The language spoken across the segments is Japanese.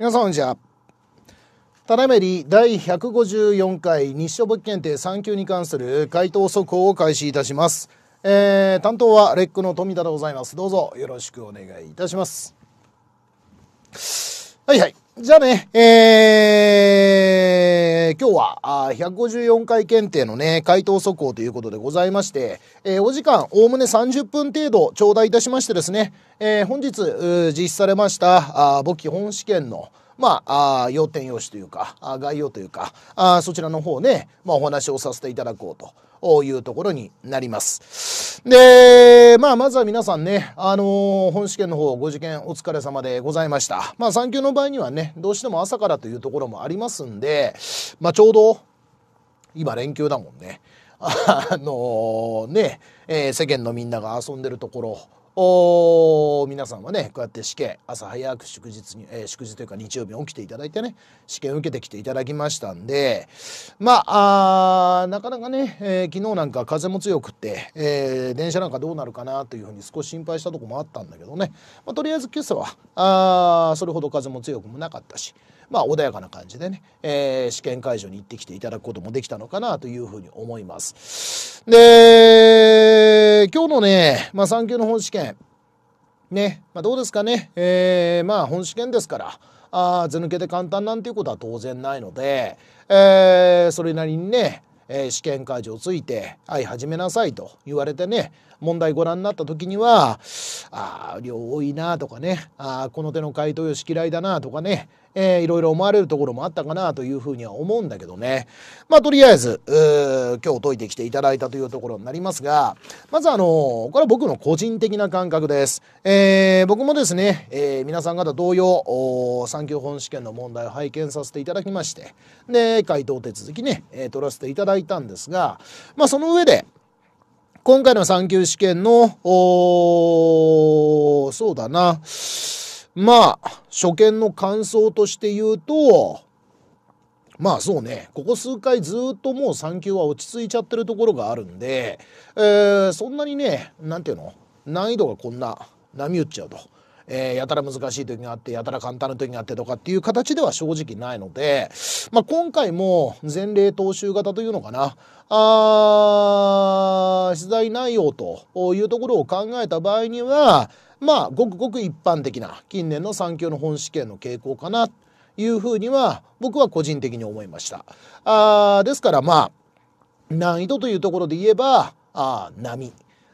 皆さんこんにちは。ただいまより第154回日照物検定3級に関する回答速報を開始いたします。えー、担当はレックの富田でございます。どうぞよろしくお願いいたします。はいはい。じゃあね、えー、今日はあ154回検定のね、回答速報ということでございまして、えー、お時間、おおむね30分程度頂戴いたしましてですね、えー、本日、実施されました、あ簿記本試験の、まあ、あ要点要旨というか、あ概要というか、あそちらの方ね、まあ、お話をさせていただこうと。というところになります。で、まあ、まずは皆さんね、あのー、本試験の方、ご受験お疲れ様でございました。まあ、3級の場合にはね、どうしても朝からというところもありますんで、まあ、ちょうど、今連休だもんね。あのー、ね、えー、世間のみんなが遊んでるところ、皆さんはねこうやって試験朝早く祝日に、えー、祝日というか日曜日に起きていただいてね試験を受けてきていただきましたんでまあなかなかね、えー、昨日なんか風も強くって、えー、電車なんかどうなるかなというふうに少し心配したとこもあったんだけどね、まあ、とりあえず今朝はあそれほど風も強くもなかったし。まあ、穏やかな感じでね、えー、試験会場に行ってきていただくこともできたのかなというふうに思います。で、今日のね、まあ、3級の本試験、ね、まあ、どうですかね、えー、まあ、本試験ですから、あ図抜けで簡単なんていうことは当然ないので、えー、それなりにね、えー、試験会場をついて「はい始めなさい」と言われてね問題ご覧になった時には「ああ量多いな」とかね「ああこの手の回答よし嫌いだな」とかね、えー、いろいろ思われるところもあったかなというふうには思うんだけどね。まあ、とりあえず、今日解いてきていただいたというところになりますが、まずあのー、これは僕の個人的な感覚です。えー、僕もですね、えー、皆さん方同様、産級本試験の問題を拝見させていただきまして、で、回答手続きね、えー、取らせていただいたんですが、まあ、その上で、今回の3級試験の、そうだな、まあ、初見の感想として言うと、まあそうね、ここ数回ずっともう産休は落ち着いちゃってるところがあるんで、えー、そんなにね、何て言うの、難易度がこんな波打っちゃうと。えー、やたら難しい時があってやたら簡単な時があってとかっていう形では正直ないので、まあ、今回も前例踏襲型というのかなあ取材内容というところを考えた場合にはまあごくごく一般的な近年の産休の本試験の傾向かなというふうには僕は個人的に思いました。あですからまあ難易度というところで言えばあ波、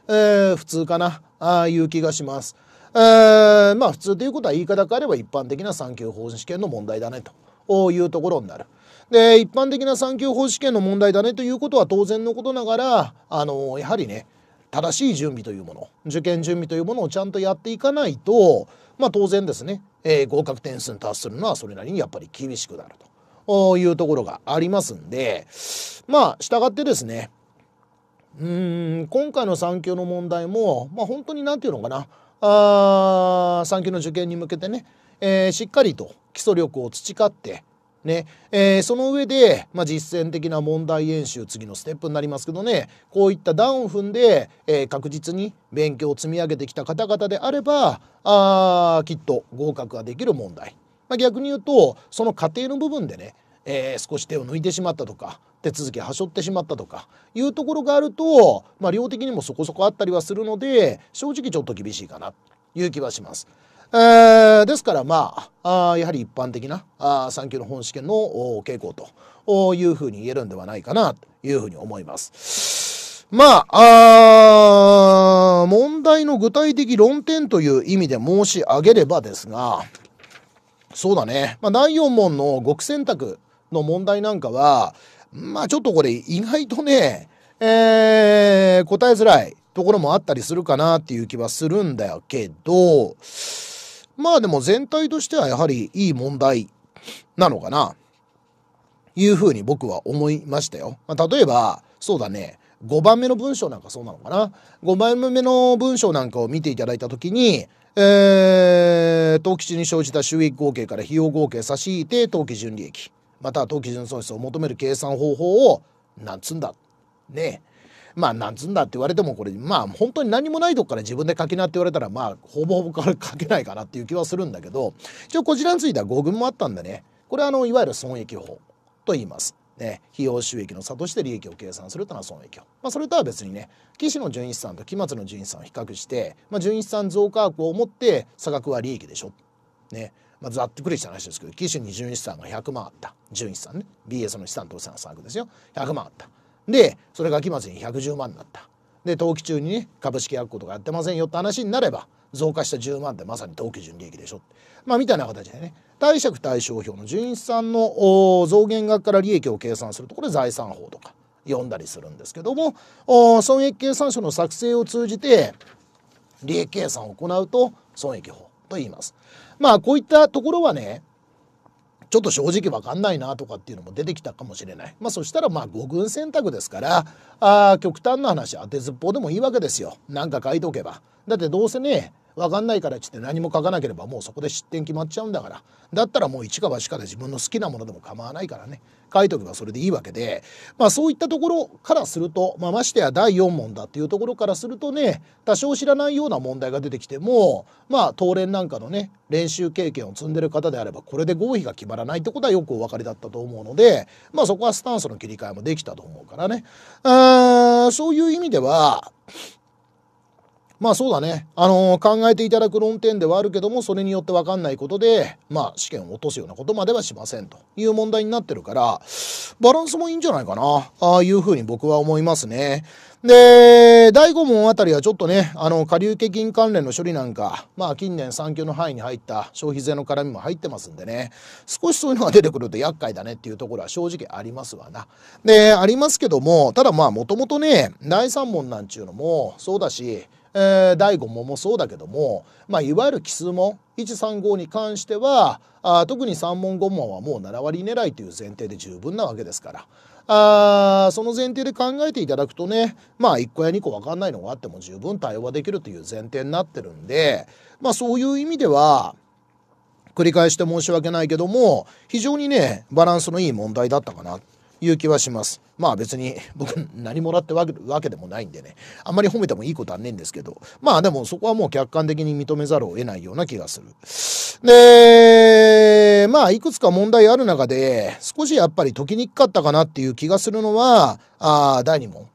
えー、普通かなあいう気がします。えー、まあ普通ということは言い方変えれば一般的な産休法試験の問題だねというところになる。で一般的な産休法試験の問題だねということは当然のことながらあのやはりね正しい準備というもの受験準備というものをちゃんとやっていかないと、まあ、当然ですね、えー、合格点数に達するのはそれなりにやっぱり厳しくなるというところがありますんでまあ従ってですねうん今回の3級の問題も、まあ、本当に何て言うのかなあ休の受験に向けてね、えー、しっかりと基礎力を培ってねえー、その上で、まあ、実践的な問題演習次のステップになりますけどねこういった段を踏んで、えー、確実に勉強を積み上げてきた方々であればあきっと合格ができる問題、まあ、逆に言うとその過程の部分でね、えー、少し手を抜いてしまったとか手続きはしょってしまったとかいうところがあると、まあ、量的にもそこそこあったりはするので正直ちょっと厳しいかなという気はします。えー、ですからまああやはり一般的なあ3級の本試験の傾向というふうに言えるんではないかなというふうに思います。まああ問題の具体的論点という意味で申し上げればですがそうだね、まあ、第4問の極選択の問題なんかはまあちょっとこれ意外とね、えー、答えづらいところもあったりするかなっていう気はするんだけど、まあでも全体としてはやはりいい問題なのかな、いうふうに僕は思いましたよ。まあ、例えば、そうだね、5番目の文章なんかそうなのかな。5番目の文章なんかを見ていただいた時に、えー、当記中に生じた収益合計から費用合計差し引いて当期純利益、または当期純損失を求める計算方法を、なんつんだ、ねえ、まあなんつんだって言われてもこれまあ本当に何もないとこから自分で書きなって言われたらまあほぼほぼ書けないかなっていう気はするんだけど一応こちらについては語群もあったんでねこれはあのいわゆる損益法と言います。ね、費用収益の差として利益を計算するというのは損益を、まあ、それとは別にね岸の純資産と期末の純資産を比較して、まあ、純資産増加額をもって差額は利益でしょ、ねまあ、ざっくりした話ですけど岸に純資産が100万あった純資産ね BS の資産投資の差額ですよ100万あったでそれが期末に110万になったで登記中にね株式発行とかやってませんよって話になれば増加した10万ってまさに登記純利益でしょまあみたいな形でね貸借対照表の純資産の増減額から利益を計算するとこれ財産法とか読んだりするんですけども損益計算書の作成を通じて利益計算を行うと損益法と言います。まあこういったところはねちょっと正直わかんないなとかっていうのも出てきたかもしれない。まあそしたらまあ五軍選択ですから、あ極端な話当てずっぽうでもいいわけですよ。なんか書いとけば。だってどうせね、分かんないからっつって何も書かなければもうそこで失点決まっちゃうんだからだったらもう一か八かで自分の好きなものでも構わないからね書いとけばそれでいいわけで、まあ、そういったところからすると、まあ、ましてや第4問だっていうところからするとね多少知らないような問題が出てきてもまあ当連なんかのね練習経験を積んでる方であればこれで合否が決まらないってことはよくお分かりだったと思うので、まあ、そこはスタンスの切り替えもできたと思うからねあーそういう意味ではまあそうだね。あのー、考えていただく論点ではあるけども、それによって分かんないことで、まあ試験を落とすようなことまではしませんという問題になってるから、バランスもいいんじゃないかな、ああいうふうに僕は思いますね。で、第5問あたりはちょっとね、あの、下流家金関連の処理なんか、まあ近年産休の範囲に入った消費税の絡みも入ってますんでね、少しそういうのが出てくると厄介だねっていうところは正直ありますわな。で、ありますけども、ただまあもともとね、第3問なんちゅうのもそうだし、えー、第5問もそうだけども、まあ、いわゆる奇数問135に関してはあ特に3問5問はもう7割狙いという前提で十分なわけですから。あその前提で考えていただくとねまあ1個や2個分かんないのがあっても十分対応はできるという前提になってるんでまあそういう意味では繰り返して申し訳ないけども非常にねバランスのいい問題だったかなという気はします。まあ別に僕何もらってわけでもないんでね、あんまり褒めてもいいことはねえんですけど、まあでもそこはもう客観的に認めざるを得ないような気がする。で、まあいくつか問題ある中で、少しやっぱり解きにくかったかなっていう気がするのは、ああ、第2問。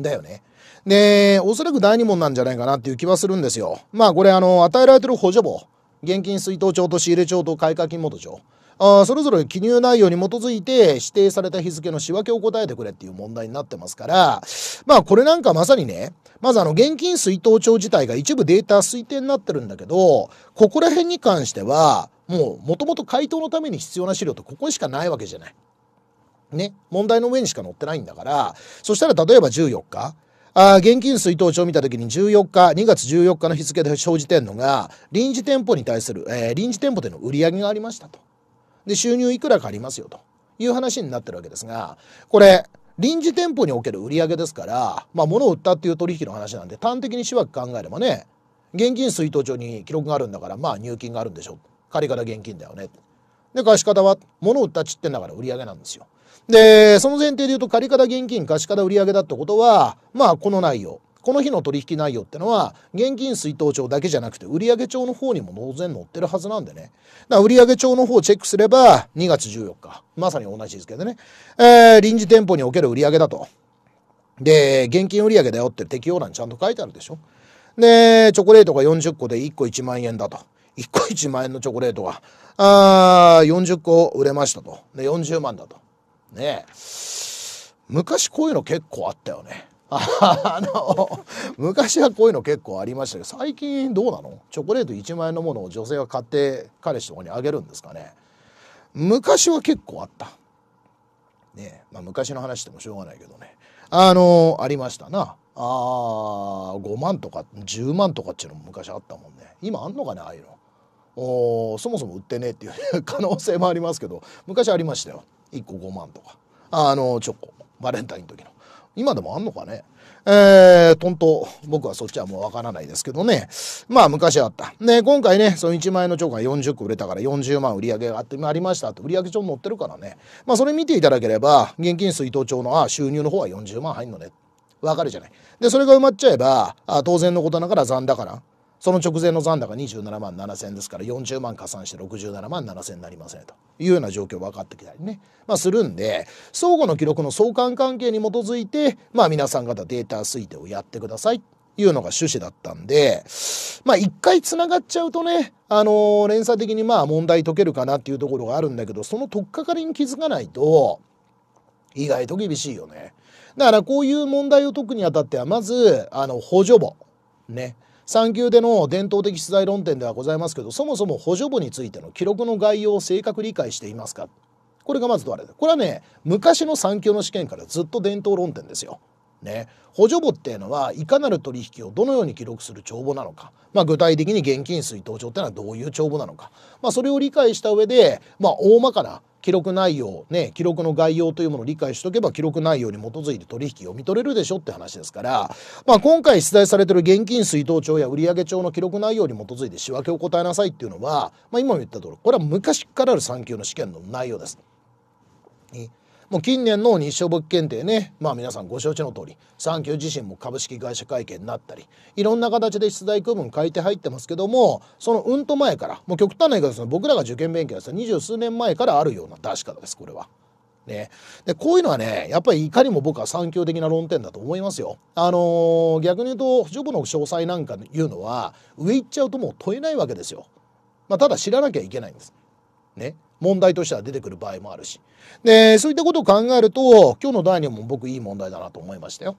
だよね。で、おそらく第2問なんじゃないかなっていう気はするんですよ。まあこれあの、与えられてる補助簿。現金出納帳と仕入れ帳と買掛金元帳。あそれぞれ記入内容に基づいて指定された日付の仕分けを答えてくれっていう問題になってますから、まあこれなんかまさにね、まずあの現金水筒帳自体が一部データ推定になってるんだけど、ここら辺に関しては、もうもともと回答のために必要な資料ってここしかないわけじゃない。ね、問題の上にしか載ってないんだから、そしたら例えば14日、あ現金水筒帳を見た時に14日、2月14日の日付で生じてんのが、臨時店舗に対する、えー、臨時店舗での売り上げがありましたと。で、収入いくらかありますよという話になってるわけですが、これ、臨時店舗における売上ですから、まあ、物を売ったっていう取引の話なんで、端的にしばく考えればね、現金出納帳に記録があるんだから、まあ、入金があるんでしょ。借方現金だよね。で、貸方は、物を売ったちってんだから売上なんですよ。で、その前提で言うと、借方現金、貸方売上だってことは、まあ、この内容。この日の取引内容ってのは現金出納帳だけじゃなくて売上帳の方にも当然載ってるはずなんでねだから売上帳の方をチェックすれば2月14日まさに同じですけどね、えー、臨時店舗における売上だとで現金売上だよって適用欄ちゃんと書いてあるでしょでチョコレートが40個で1個1万円だと1個1万円のチョコレートがあー40個売れましたとで40万だとねえ昔こういうの結構あったよねあの、昔はこういうの結構ありましたけど、最近どうなのチョコレート1万円のものを女性が買って彼氏とかにあげるんですかね。昔は結構あった。ねまあ、昔の話してもしょうがないけどね。あの、ありましたな。あ5万とか10万とかっちゅうのも昔あったもんね。今あんのかね、ああいうの。おそもそも売ってねえっていう可能性もありますけど、昔ありましたよ。1個5万とか。あの、チョコ。バレンタインの時の。今でもあんのかねえー、トント、僕はそっちはもうわからないですけどね。まあ、昔あった。ね、今回ね、その1万円のチョコが40個売れたから40万売り上げがあって、ありましたって売り上げ帳載ってるからね。まあ、それ見ていただければ、現金水筒帳の、あ、収入の方は40万入んのね。わかるじゃない。で、それが埋まっちゃえば、あ当然のことながら残高な。その直前の残高27万7,000ですから40万加算して67万7,000になりませんというような状況分かってきたりね、まあ、するんで相互の記録の相関関係に基づいて、まあ、皆さん方データ推定をやってくださいというのが趣旨だったんで、まあ一回繋がっちゃうとね、あのー、連鎖的にまあ問題解けるかなっていうところがあるんだけど、その取っかかりに気づかないと、意外と厳しいよね。だからこういう問題を解くにあたっては、まず、あの、補助簿。ね。産休での伝統的取材論点ではございますけどそもそも補助簿についての記録の概要を正確理解していますかこれがまず問われるこれはね昔の産休の試験からずっと伝統論点ですよ。ね、補助簿っていうのはいかなる取引をどのように記録する帳簿なのか、まあ、具体的に現金水納帳っていうのはどういう帳簿なのか、まあ、それを理解した上で、まあ、大まかな記録内容ね記録の概要というものを理解しとけば記録内容に基づいて取引読み取れるでしょって話ですから、まあ、今回出題されてる現金出納帳や売上帳の記録内容に基づいて仕分けを答えなさいっていうのは、まあ、今も言った通りこれは昔からある産休の試験の内容です。ねもう近年の日照物検定ね、まあ皆さんご承知の通り、産休自身も株式会社会見になったり、いろんな形で出題区分書いて入ってますけども、そのうんと前から、もう極端な言い方ですね、僕らが受験勉強した二十数年前からあるような出し方です、これは。ね、でこういうのはねやっぱりいかにも僕は産休的な論点だと思いますよ。あのー、逆に言うとジョブの詳細なんかいうのは上行っちゃうともう問えないわけですよ。まあ、ただ知らなきゃいけないんです。ね、問題としては出てくる場合もあるし。で、そういったことを考えると、今日の第2問も僕いい問題だなと思いましたよ。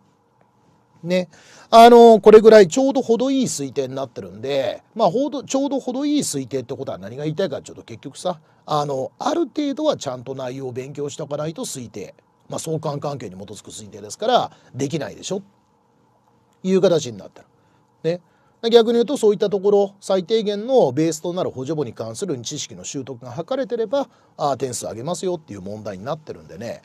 ね。あの、これぐらいちょうど程いい推定になってるんで、まあ、ほど、ちょうど程いい推定ってことは何が言いたいかちょっと結局さ、あの、ある程度はちゃんと内容を勉強しておかないと推定、まあ、相関関係に基づく推定ですから、できないでしょいう形になってる。ね。逆に言うとそういったところ最低限のベースとなる補助簿に関する知識の習得が図れてればあ点数上げますよっていう問題になってるんでね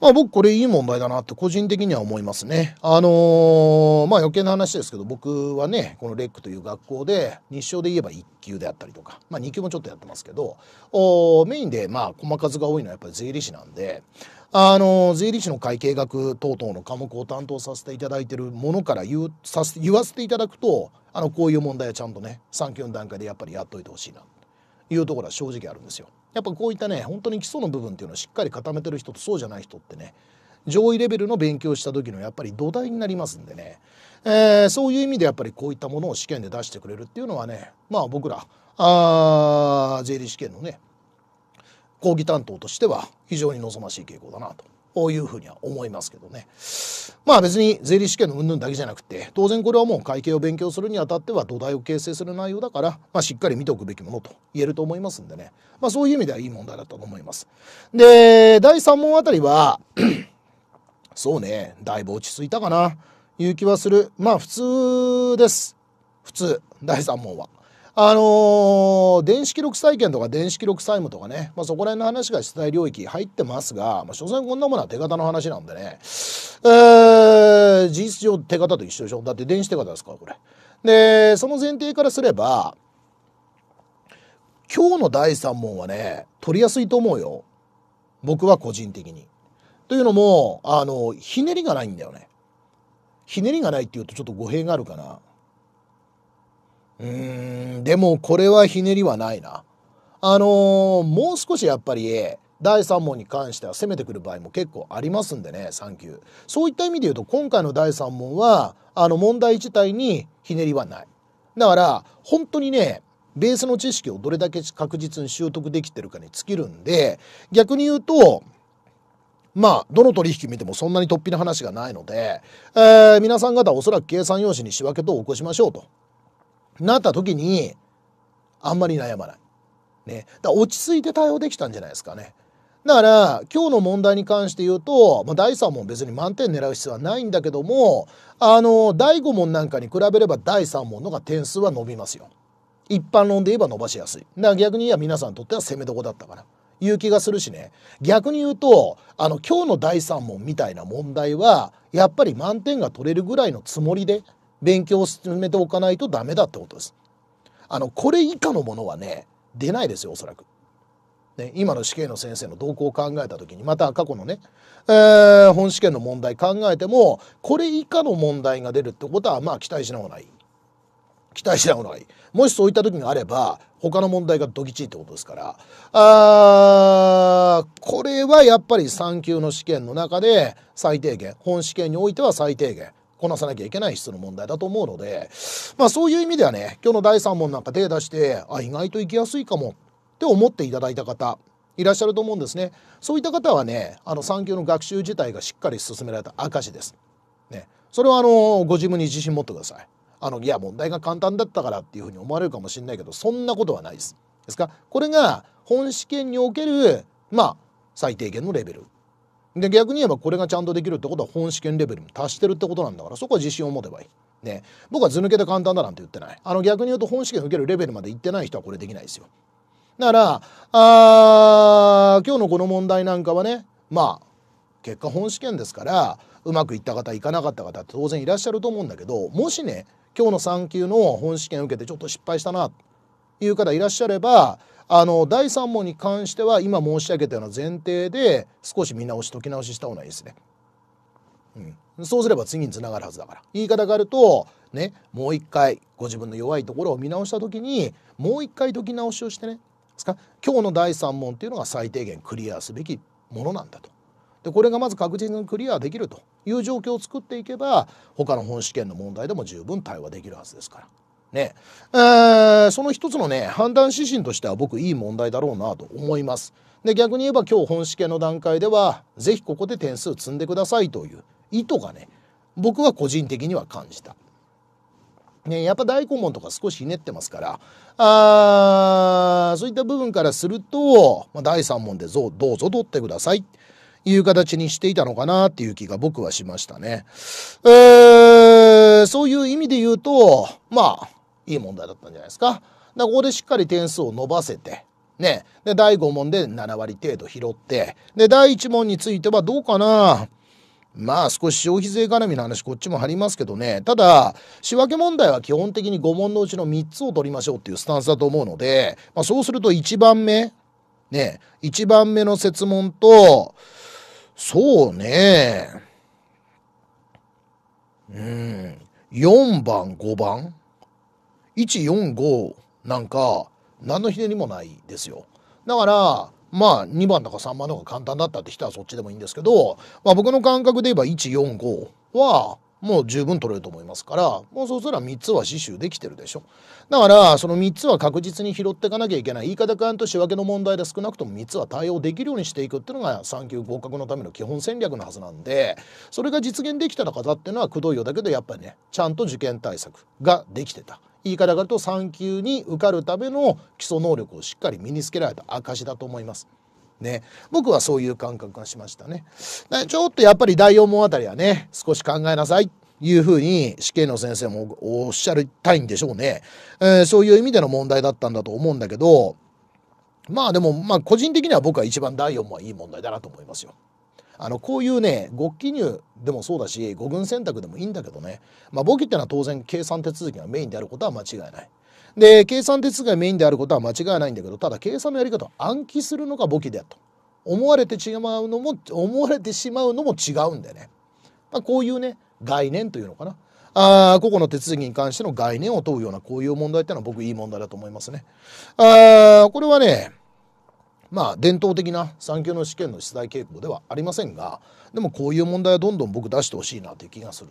まあ僕これいい問題だなって個人的には思いますね。あのー、まあ余計な話ですけど僕はねこのレックという学校で日照で言えば1級であったりとか、まあ、2級もちょっとやってますけどメインでまあ駒数が多いのはやっぱり税理士なんであの税理士の会計学等々の科目を担当させていただいてるものから言うさせ言わせていただくとあのこういう問題はちゃんとね3級の段階でやっぱりやっといてほしいなというところは正直あるんですよ。やっぱこういったね本当に基礎の部分っていうのをしっかり固めてる人とそうじゃない人ってね上位レベルの勉強した時のやっぱり土台になりますんでね、えー、そういう意味でやっぱりこういったものを試験で出してくれるっていうのはねまあ僕らあ税理士試験のね講義担当としては非常に望ましい傾向だなと。こういうふうには思いますけどね。まあ別に税理士試験の云々だけじゃなくて、当然これはもう会計を勉強するにあたっては土台を形成する内容だから、まあしっかり見ておくべきものと言えると思いますんでね。まあそういう意味ではいい問題だったと思います。で、第3問あたりは そうね、だいぶ落ち着いたかな、いう気はする。まあ普通です。普通、第3問は。あのー、電子記録債権とか電子記録債務とかね、まあ、そこら辺の話が主体領域入ってますが、まあ、所詮こんなものは手形の話なんでね、えー、事実上手形と一緒でしょだって電子手形ですからこれ。でその前提からすれば今日の第3問はね取りやすいと思うよ僕は個人的に。というのもあのひねりがないんだよね。ひねりがないっていうとちょっと語弊があるかな。うーん、でもこれはひねりはないな。あのー、もう少しやっぱり、第3問に関しては攻めてくる場合も結構ありますんでね、3級。そういった意味で言うと、今回の第3問は、あの問題自体にひねりはない。だから、本当にね、ベースの知識をどれだけ確実に習得できてるかに尽きるんで、逆に言うと、まあ、どの取引見てもそんなに突飛な話がないので、えー、皆さん方はおそらく計算用紙に仕分けと起こしましょうとなった時にあんまり悩まない。ね、だ落ち着いて対応できたんじゃないですかね。だから今日の問題に関して言うと、まあ、第3問別に満点狙う必要はないんだけどもあの第5問なんかに比べれば第3問のが点数は伸びますよ。一般論で言えば伸ばしやすい。だから逆に言えば皆さんにとっては攻めどこだったから。いう気がするしね逆に言うとあの今日の第3問みたいな問題はやっぱり満点が取れるぐらいのつもりで勉強を進めておかないとダメだってことです。あの、これ以下のものはね、出ないですよ、おそらく。ね、今の試験の先生の動向を考えた時にまた過去のね、えー、本試験の問題考えてもこれ以下の問題が出るってことはまあ期待しながない期待しながらないもしそういった時があれば他の問題がどぎちいってことですからあこれはやっぱり3級の試験の中で最低限本試験においては最低限こなさなきゃいけない質の問題だと思うので、まあそういう意味ではね、今日の第3問なんか手出して、あ、意外と行きやすいかもって思っていただいた方、いらっしゃると思うんですね。そういった方はね、あの産休の学習自体がしっかり進められた証です。ね、それはあのご自分に自信持ってください。あのいや問題が簡単だったからっていうふうに思われるかもしれないけどそんなことはないです。ですからこれが本試験におけるまあ最低限のレベルで逆に言えばこれがちゃんとできるってことは本試験レベルも達してるってことなんだからそこは自信を持てばいい。ね、僕は図抜けで簡単だなんて言ってないあの逆に言うと本試験受けるレベルまで行ってない人はこれできないですよだからあ今日のこの問題なんかはねまあ結果本試験ですからうまくいった方いかなかった方って当然いらっしゃると思うんだけどもしね今日の3級の本試験受けてちょっと失敗したないう方いらっしゃればあの第3問に関しては今申し上げたような前提で少し見直し解き直しした方がいいですね。うん、そうすれば次につながるはずだから言い方があるとねもう一回ご自分の弱いところを見直した時にもう一回解き直しをしてねですか今日の第3問っていうのが最低限クリアすべきものなんだと。でこれがまず確実にクリアできるという状況を作っていけば他の本試験の問題でも十分対話できるはずですから。ね、えー、その一つのね判断指針としては僕いい問題だろうなと思います。で逆に言えば今日本試験の段階では是非ここで点数積んでくださいという意図がね僕は個人的には感じた。ね、やっぱ大根問とか少しひねってますからあそういった部分からすると、まあ、第3問でどうぞ取ってくださいいう形にしていたのかなっていう気が僕はしましたね。えー、そういう意味で言うとまあいい問題だったんじゃないですか。だからここでしっかり点数を伸ばせて、ね。で、第5問で7割程度拾って、で、第1問についてはどうかなまあ少し消費税絡みの話こっちも貼りますけどね。ただ、仕分け問題は基本的に5問のうちの3つを取りましょうっていうスタンスだと思うので、まあ、そうすると1番目、ね、1番目の設問と、そうね、うん、4番、5番145なんか何のひねりもないですよ。だからまあ2番だか3番の方が簡単だったって人はそっちでもいいんですけど、まあ、僕の感覚で言えば145はもう十分取れると思いますからもうそうすば3つは刺繍できてるでしょだからその3つは確実に拾っていかなきゃいけない言い方勘と仕分けの問題で少なくとも3つは対応できるようにしていくっていうのが3級合格のための基本戦略のはずなんでそれが実現できた方っていうのはくどいよだけどやっぱりねちゃんと受験対策ができてた言い方があると3級に受かるための基礎能力をしっかり身につけられた証だと思います。ね、僕はそういう感覚がしましたね。ちょっとやっぱり第4問あたりはね少し考えなさいいうふうに死刑の先生もおっしゃりたいんでしょうね、えー、そういう意味での問題だったんだと思うんだけどまあでもまあ個人的には僕は一番第4問はいい問題だなと思いますよ。あのこういうね極記入でもそうだし五軍選択でもいいんだけどね、まあ、簿記ってのは当然計算手続きがメインであることは間違いない。で計算手続きがメインであることは間違いないんだけどただ計算のやり方を暗記するのが簿記だと思われて違うのも思われてしまうのも違うんだよね、まあ、こういうね概念というのかなあ個々の手続きに関しての概念を問うようなこういう問題っていうのは僕いい問題だと思いますね。あこれはねまあ伝統的な産休の試験の出題傾向ではありませんがでもこういう問題はどんどん僕出してほしいなという気がする。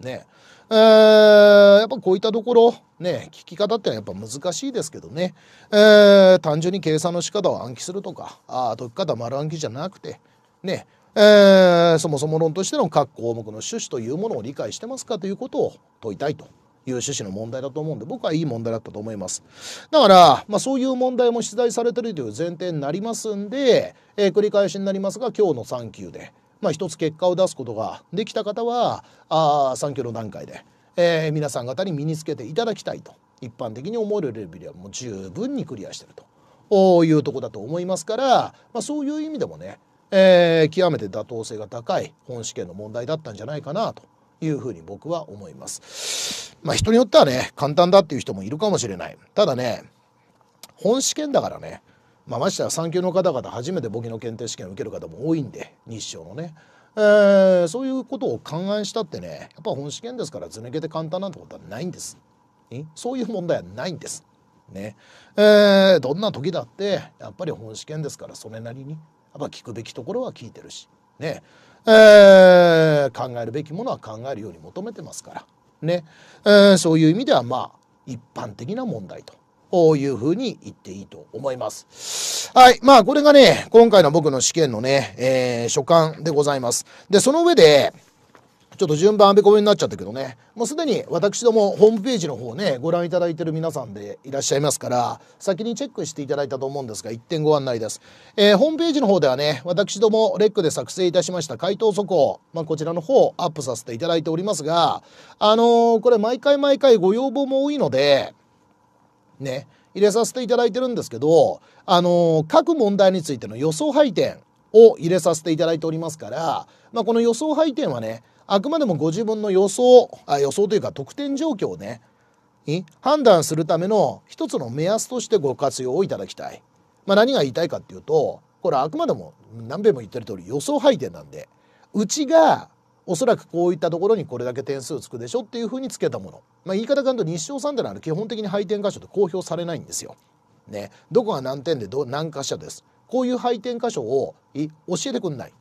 ねえー、やっぱこういったところ、ね、聞き方ってのはやっぱ難しいですけどね、えー、単純に計算の仕方を暗記するとかあ解き方丸暗記じゃなくて、ねえー、そもそも論としての各項目の趣旨というものを理解してますかということを問いたいという趣旨の問題だと思うんで僕はいい問題だったと思いますだから、まあ、そういう問題も取材されてるという前提になりますんで、えー、繰り返しになりますが今日の3級で、まあ、一つ結果を出すことができた方はあ3級の段階で、えー、皆さん方に身につけていただきたいと一般的に思えるレベルはもう十分にクリアしてるというとこだと思いますから、まあ、そういう意味でもね、えー、極めて妥当性が高い本試験の問題だったんじゃないかなというふうに僕は思います。まあ人によってはね、簡単だっていう人もいるかもしれない。ただね、本試験だからね、まあ、ましてや産休の方々初めて簿記の検定試験を受ける方も多いんで日照のね、えー、そういうことを勘案したってねやっぱ本試験ですから図抜けて簡単なんてことはないんですそういう問題はないんですねえー、どんな時だってやっぱり本試験ですからそれなりにやっぱ聞くべきところは聞いてるしね、えー、考えるべきものは考えるように求めてますから、ねえー、そういう意味ではまあ一般的な問題と。こういうふうに言っていいと思います。はい。まあ、これがね、今回の僕の試験のね、えー、所感でございます。で、その上で、ちょっと順番あべこべになっちゃったけどね、もうすでに私どもホームページの方ね、ご覧いただいてる皆さんでいらっしゃいますから、先にチェックしていただいたと思うんですが、1点ご案内です。えー、ホームページの方ではね、私どもレックで作成いたしました回答速報、まあ、こちらの方アップさせていただいておりますが、あのー、これ毎回毎回ご要望も多いので、ね、入れさせていただいてるんですけど、あのー、各問題についての予想配点、を入れさせていただいておりますから、まあ、この予想配点はねあくまでもご自分の予想あ予想というか得点状況をね判断するための一つの目安としてご活用をいただきたい。まあ、何が言いたいかっていうとこれあくまでも何べんも言ってる通り予想配点なんでうちがおそらくこういったところにこれだけ点数つくでしょっていうふうにつけたもの、まあ、言い方がんと日照さんってのは基本的に配点箇所で公表されないんですよ。ね、どこが何点でど何箇所ですこういう配点箇所を教えてくんない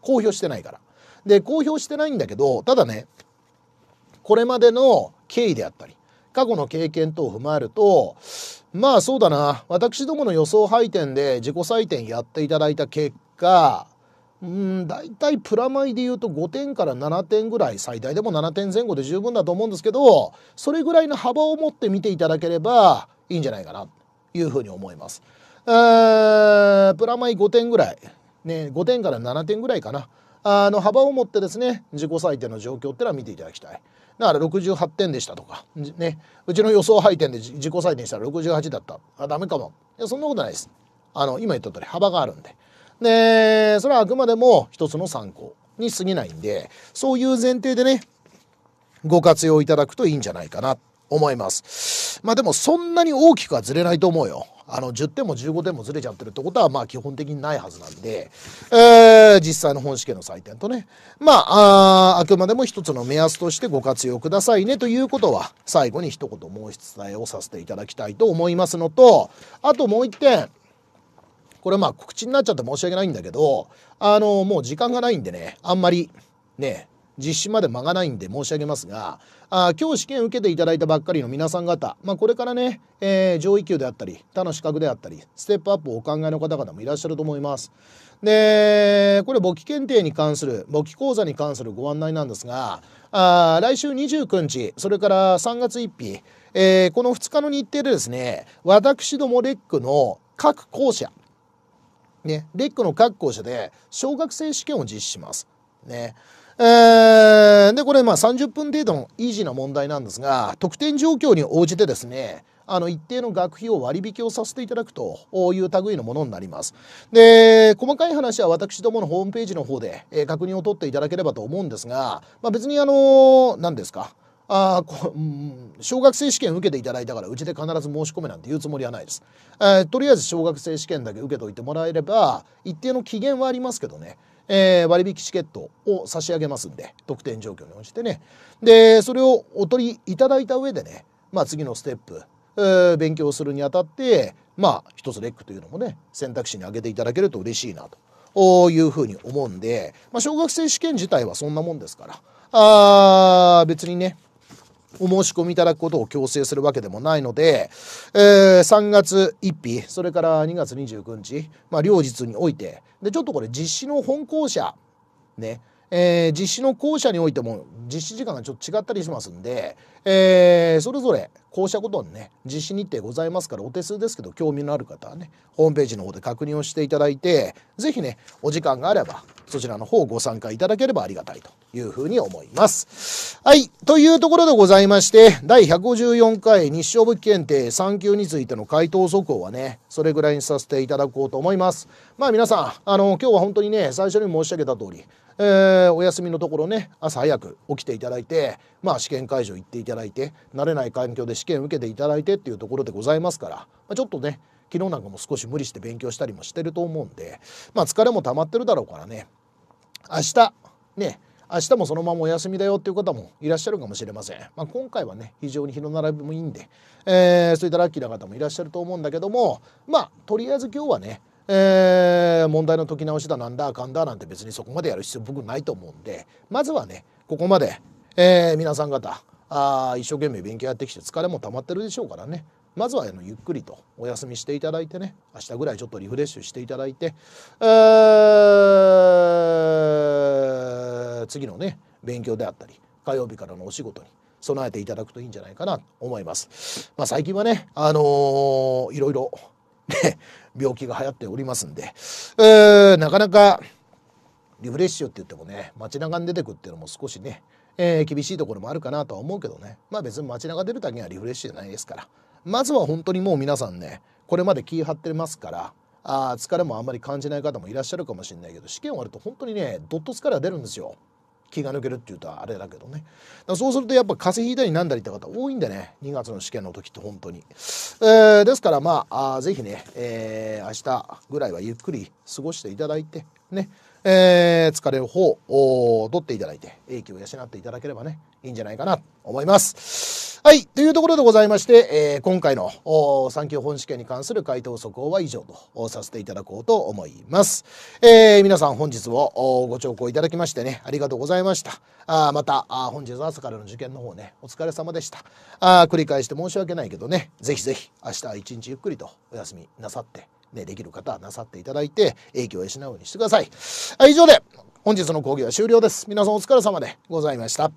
公表してないからで公表してないんだけどただねこれまでの経緯であったり過去の経験等を踏まえるとまあそうだな私どもの予想配点で自己採点やっていただいた結果うん大体プラマイで言うと5点から7点ぐらい最大でも7点前後で十分だと思うんですけどそれぐらいの幅を持って見ていただければいいんじゃないかなというふうに思います。えプラマイ5点ぐらい、ね、5点から7点ぐらいかな。あの幅を持ってですね自己採点の状況ってのは見ていただきたいだから68点でしたとか、ね、うちの予想配点で自己採点したら68だったあダメかもいやそんなことないですあの今言った通り幅があるんででそれはあくまでも一つの参考に過ぎないんでそういう前提でねご活用いただくといいんじゃないかなと思いますまあでもそんなに大きくはずれないと思うよあの10点も15点もずれちゃってるってことはまあ基本的にないはずなんで、えー、実際の本試験の採点とねまあああくまでも一つの目安としてご活用くださいねということは最後に一言申し伝えをさせていただきたいと思いますのとあともう一点これまあ告知になっちゃって申し訳ないんだけどあのもう時間がないんでねあんまりね実施まで間がないんで申し上げますがあ今日試験受けていただいたばっかりの皆さん方、まあ、これからね、えー、上位級であったり他の資格であったりステップアップをお考えの方々もいらっしゃると思います。でこれ簿記検定に関する簿記講座に関するご案内なんですがあ来週29日それから3月1日、えー、この2日の日程でですね私どもレックの各校舎ねレックの各校舎で小学生試験を実施します。ねえー、で、これ、まあ、30分程度のイージーな問題なんですが、得点状況に応じてですね、あの一定の学費を割引をさせていただくという類のものになります。で、細かい話は私どものホームページの方で、え確認を取っていただければと思うんですが、まあ、別にあの何ですか。あこうん、小学生試験受けていただいたからうちで必ず申し込めなんて言うつもりはないです、えー、とりあえず小学生試験だけ受けといてもらえれば一定の期限はありますけどねえー、割引チケットを差し上げますんで、特典状況に応じてね。で、それをお取りいただいた上でね、まあ次のステップ、えー、勉強するにあたって、まあ一つレックというのもね、選択肢に挙げていただけると嬉しいなというふうに思うんで、まあ小学生試験自体はそんなもんですから、あー別にね、お申し込みいただくことを強制するわけでもないので、えー、3月1日、それから2月29日、まあ、両日において、で、ちょっとこれ実施の本校舎、ね、えー、実施の校舎においても実施時間がちょっと違ったりしますんで、えー、それぞれ校舎ごとにね実施日程ございますからお手数ですけど興味のある方はねホームページの方で確認をしていただいて是非ねお時間があればそちらの方ご参加いただければありがたいというふうに思います。はい。というところでございまして、第154回日照物器検定3級についての回答速報はね、それぐらいにさせていただこうと思います。まあ皆さん、あの、今日は本当にね、最初に申し上げた通り、えー、お休みのところね朝早く起きていただいて、まあ、試験会場行っていただいて慣れない環境で試験受けていただいてっていうところでございますから、まあ、ちょっとね昨日なんかも少し無理して勉強したりもしてると思うんで、まあ、疲れも溜まってるだろうからね明日ね明日もそのままお休みだよっていう方もいらっしゃるかもしれません。まあ、今回はね、非常に日の並びもいいんで、えー、そういったラッキーな方もいらっしゃると思うんだけども、まあ、とりあえず今日はね、えー、問題の解き直しだなんだあかんだなんて別にそこまでやる必要僕ないと思うんで、まずはね、ここまで、えー、皆さん方、あ一生懸命勉強やってきて疲れも溜まってるでしょうからね、まずはあのゆっくりとお休みしていただいてね明日ぐらいちょっとリフレッシュしていただいて、えー、次のね勉強であったり火曜日からのお仕事に備えていただくといいんじゃないかなと思います。まあ、最近はね、あのー、いろいろ、ね、病気が流行っておりますんで、えー、なかなかリフレッシュって言ってもね、街中に出てくっていうのも少しね、えー、厳しいところもあるかなとは思うけどね、まあ別に街中出るだけにはリフレッシュじゃないですから、まずは本当にもう皆さんねこれまで気張ってますからあ疲れもあんまり感じない方もいらっしゃるかもしれないけど試験終わると本当にねどっと疲れが出るんですよ。気が抜けるっていうとあれだけどねそうするとやっぱ風邪ひいたりなんだりって方多いんでね2月の試験の時って本当に、えー、ですからまあ是ぜひね、えー、明日ぐらいはゆっくり過ごしていただいてね、えー、疲れる方を取っていただいて英気を養っていただければねいいんじゃないかなと思います。はい。というところでございまして、えー、今回の産休本試験に関する回答速報は以上とさせていただこうと思います。えー、皆さん本日もご聴講いただきましてね、ありがとうございました。あまたあ、本日朝からの受験の方ね、お疲れ様でした。あ繰り返して申し訳ないけどね、ぜひぜひ明日一日ゆっくりとお休みなさって、ね、できる方はなさっていただいて、影響を養うようにしてください。以上で、本日の講義は終了です。皆さんお疲れ様でございました。